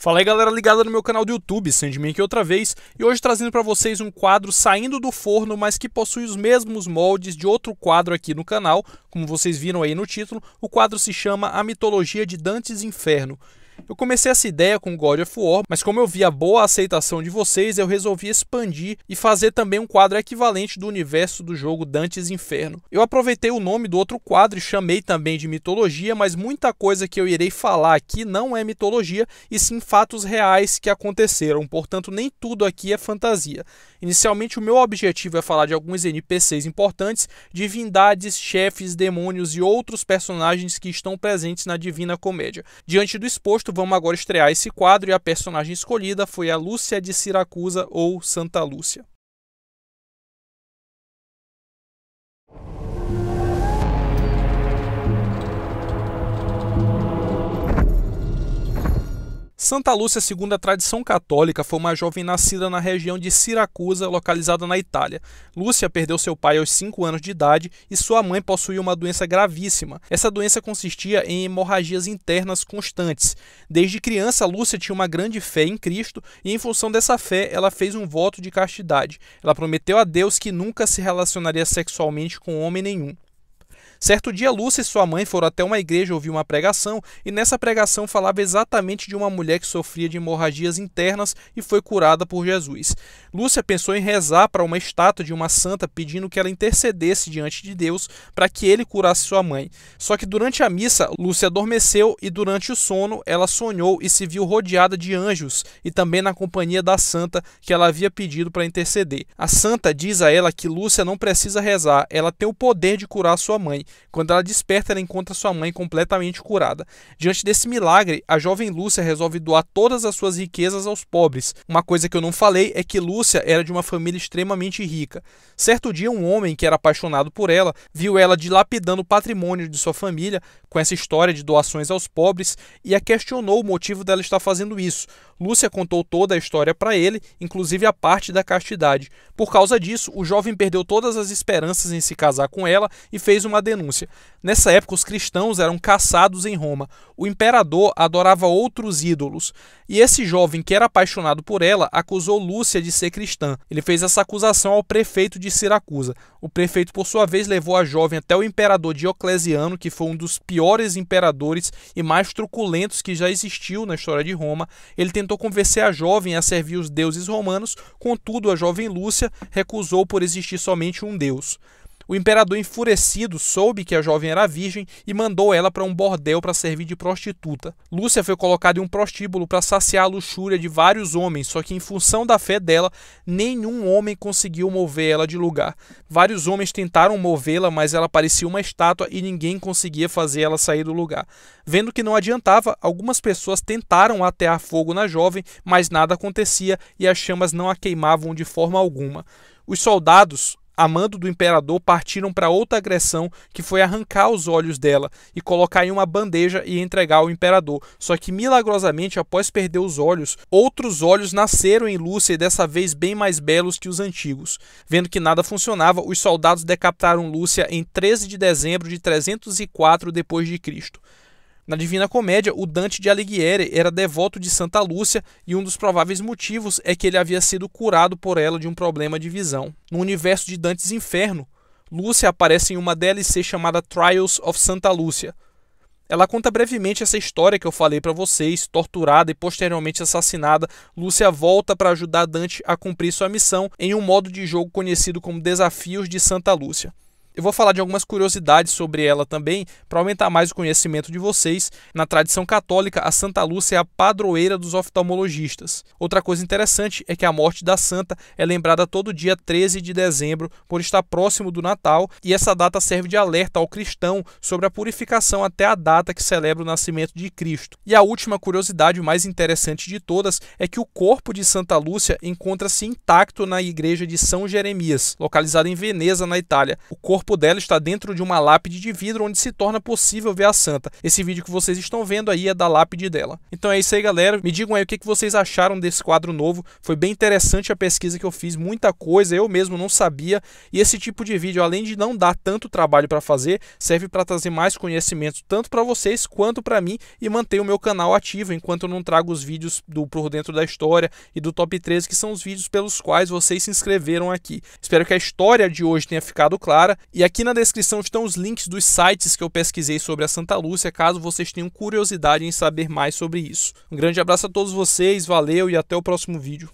Fala aí galera ligada no meu canal do YouTube, Sandman aqui outra vez, e hoje trazendo para vocês um quadro saindo do forno, mas que possui os mesmos moldes de outro quadro aqui no canal, como vocês viram aí no título, o quadro se chama A Mitologia de Dantes Inferno. Eu comecei essa ideia com God of War, mas como eu vi a boa aceitação de vocês, eu resolvi expandir e fazer também um quadro equivalente do universo do jogo Dantes Inferno. Eu aproveitei o nome do outro quadro e chamei também de mitologia, mas muita coisa que eu irei falar aqui não é mitologia, e sim fatos reais que aconteceram, portanto nem tudo aqui é fantasia. Inicialmente o meu objetivo é falar de alguns NPCs importantes, divindades, chefes, demônios e outros personagens que estão presentes na Divina Comédia. Diante do exposto, vamos agora estrear esse quadro e a personagem escolhida foi a Lúcia de Siracusa ou Santa Lúcia. Santa Lúcia, segundo a tradição católica, foi uma jovem nascida na região de Siracusa, localizada na Itália. Lúcia perdeu seu pai aos 5 anos de idade e sua mãe possuía uma doença gravíssima. Essa doença consistia em hemorragias internas constantes. Desde criança, Lúcia tinha uma grande fé em Cristo e, em função dessa fé, ela fez um voto de castidade. Ela prometeu a Deus que nunca se relacionaria sexualmente com homem nenhum. Certo dia, Lúcia e sua mãe foram até uma igreja ouvir uma pregação e nessa pregação falava exatamente de uma mulher que sofria de hemorragias internas e foi curada por Jesus. Lúcia pensou em rezar para uma estátua de uma santa pedindo que ela intercedesse diante de Deus para que ele curasse sua mãe. Só que durante a missa, Lúcia adormeceu e durante o sono ela sonhou e se viu rodeada de anjos e também na companhia da santa que ela havia pedido para interceder. A santa diz a ela que Lúcia não precisa rezar, ela tem o poder de curar sua mãe. Quando ela desperta, ela encontra sua mãe completamente curada. Diante desse milagre, a jovem Lúcia resolve doar todas as suas riquezas aos pobres. Uma coisa que eu não falei é que Lúcia era de uma família extremamente rica. Certo dia, um homem que era apaixonado por ela viu ela dilapidando o patrimônio de sua família com essa história de doações aos pobres e a questionou o motivo dela estar fazendo isso. Lúcia contou toda a história para ele, inclusive a parte da castidade. Por causa disso, o jovem perdeu todas as esperanças em se casar com ela e fez uma denúncia denúncia. Nessa época, os cristãos eram caçados em Roma. O imperador adorava outros ídolos. E esse jovem, que era apaixonado por ela, acusou Lúcia de ser cristã. Ele fez essa acusação ao prefeito de Siracusa. O prefeito, por sua vez, levou a jovem até o imperador Diocleciano, que foi um dos piores imperadores e mais truculentos que já existiu na história de Roma. Ele tentou convencer a jovem a servir os deuses romanos, contudo, a jovem Lúcia recusou por existir somente um deus. O imperador enfurecido soube que a jovem era virgem e mandou ela para um bordel para servir de prostituta. Lúcia foi colocada em um prostíbulo para saciar a luxúria de vários homens, só que em função da fé dela, nenhum homem conseguiu mover ela de lugar. Vários homens tentaram movê-la, mas ela parecia uma estátua e ninguém conseguia fazer ela sair do lugar. Vendo que não adiantava, algumas pessoas tentaram atear fogo na jovem, mas nada acontecia e as chamas não a queimavam de forma alguma. Os soldados a mando do imperador, partiram para outra agressão, que foi arrancar os olhos dela e colocar em uma bandeja e entregar ao imperador. Só que milagrosamente, após perder os olhos, outros olhos nasceram em Lúcia e dessa vez bem mais belos que os antigos. Vendo que nada funcionava, os soldados decapitaram Lúcia em 13 de dezembro de 304 d.C. Na Divina Comédia, o Dante de Alighieri era devoto de Santa Lúcia e um dos prováveis motivos é que ele havia sido curado por ela de um problema de visão. No universo de Dante's Inferno, Lúcia aparece em uma DLC chamada Trials of Santa Lúcia. Ela conta brevemente essa história que eu falei para vocês, torturada e posteriormente assassinada, Lúcia volta para ajudar Dante a cumprir sua missão em um modo de jogo conhecido como Desafios de Santa Lúcia. Eu vou falar de algumas curiosidades sobre ela também, para aumentar mais o conhecimento de vocês. Na tradição católica, a Santa Lúcia é a padroeira dos oftalmologistas. Outra coisa interessante é que a morte da santa é lembrada todo dia 13 de dezembro, por estar próximo do Natal, e essa data serve de alerta ao cristão sobre a purificação até a data que celebra o nascimento de Cristo. E a última curiosidade, mais interessante de todas, é que o corpo de Santa Lúcia encontra-se intacto na igreja de São Jeremias, localizada em Veneza, na Itália. O corpo corpo dela está dentro de uma lápide de vidro onde se torna possível ver a santa. Esse vídeo que vocês estão vendo aí é da lápide dela. Então é isso aí, galera. Me digam aí o que vocês acharam desse quadro novo. Foi bem interessante a pesquisa que eu fiz, muita coisa, eu mesmo não sabia. E esse tipo de vídeo, além de não dar tanto trabalho para fazer, serve para trazer mais conhecimento tanto para vocês quanto para mim e manter o meu canal ativo enquanto eu não trago os vídeos do Por Dentro da História e do Top 13, que são os vídeos pelos quais vocês se inscreveram aqui. Espero que a história de hoje tenha ficado clara e aqui na descrição estão os links dos sites que eu pesquisei sobre a Santa Lúcia, caso vocês tenham curiosidade em saber mais sobre isso. Um grande abraço a todos vocês, valeu e até o próximo vídeo.